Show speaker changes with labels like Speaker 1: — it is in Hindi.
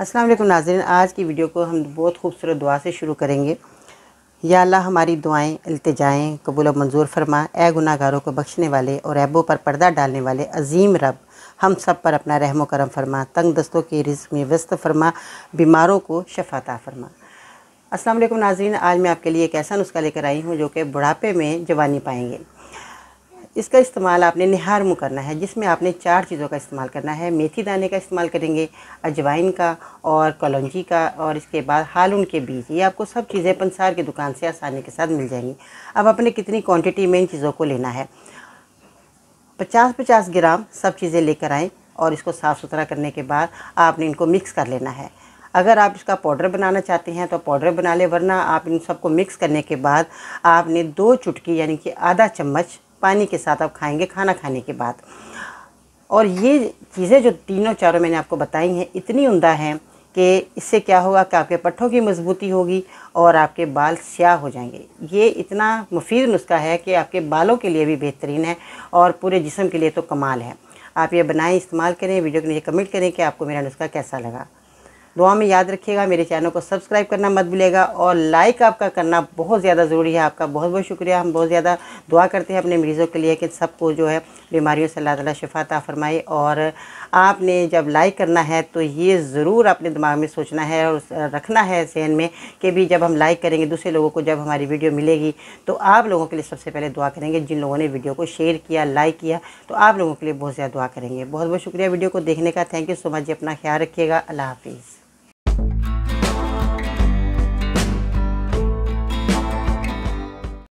Speaker 1: अस्सलाम वालेकुम नाजरीन आज की वीडियो को हम बहुत खूबसूरत दुआ से शुरू करेंगे या अल्लाह हमारी दुआएं अल्तजाएँ कबूल और मंजूर फरमा ए गुनागारों को बख्शने वाले और ऐबों पर पर्दा डालने वाले अजीम रब हम सब पर अपना रहम करम फरमा तंग दस्तों के रिज्क में वस्त फरमा बीमारों को शफाता फरमा अस्सलाम वालेकुम नाजरीन आज मैं आपके लिए एक ऐसा नुस्खा लेकर आई हूँ जो कि बुढ़ापे में जवानी पाएंगे इसका इस्तेमाल आपने निहार मुँह करना है जिसमें आपने चार चीज़ों का इस्तेमाल करना है मेथी दाने का इस्तेमाल करेंगे अजवाइन का और कलौजी का और इसके बाद हालून के बीज ये आपको सब चीज़ें पंसार की दुकान से आसानी के साथ मिल जाएंगी अब आपने कितनी क्वान्टिटी में इन चीज़ों को लेना है पचास पचास ग्राम सब चीज़ें लेकर आएँ और इसको साफ़ सुथरा करने के बाद आपने इनको मिक्स कर लेना है अगर आप इसका पाउडर बनाना चाहते हैं तो पाउडर बना लें वरना आप इन सबको मिक्स करने के बाद आपने दो चुटकी यानी कि आधा चम्मच पानी के साथ आप खाएंगे खाना खाने के बाद और ये चीज़ें जो तीनों चारों मैंने आपको बताई हैं इतनी उमदा हैं कि इससे क्या होगा कि आपके पट्ठों की मजबूती होगी और आपके बाल स्याह हो जाएंगे ये इतना मुफीद नुस्खा है कि आपके बालों के लिए भी बेहतरीन है और पूरे जिसम के लिए तो कमाल है आप ये बनाएं इस्तेमाल करें वीडियो के नीचे कमेंट करें कि आपको मेरा नुस्खा कैसा लगा दुआ में याद रखिएगा मेरे चैनल को सब्सक्राइब करना मत भूलिएगा और लाइक आपका करना बहुत ज़्यादा ज़रूरी है आपका बहुत बहुत शुक्रिया हम बहुत ज़्यादा दुआ करते हैं अपने मरीज़ों के लिए कि सबको जो है बीमारियों से अल्लाह ताला शिफाता फरमाए और आपने जब लाइक करना है तो ये ज़रूर अपने दिमाग में सोचना है और रखना है जहन में कि भी जब हम लाइक करेंगे दूसरे लोगों को जब हमारी वीडियो मिलेगी तो आप लोगों के लिए सबसे पहले दुआ करेंगे जिन लोगों ने वीडियो को शेयर किया लाइक किया तो आप लोगों के लिए बहुत ज़्यादा दुआ करेंगे बहुत बहुत शुक्रिया वीडियो को देखने का थैंक यू सो मच अपना ख्याल रखिएगा अल्लाह हाफिज़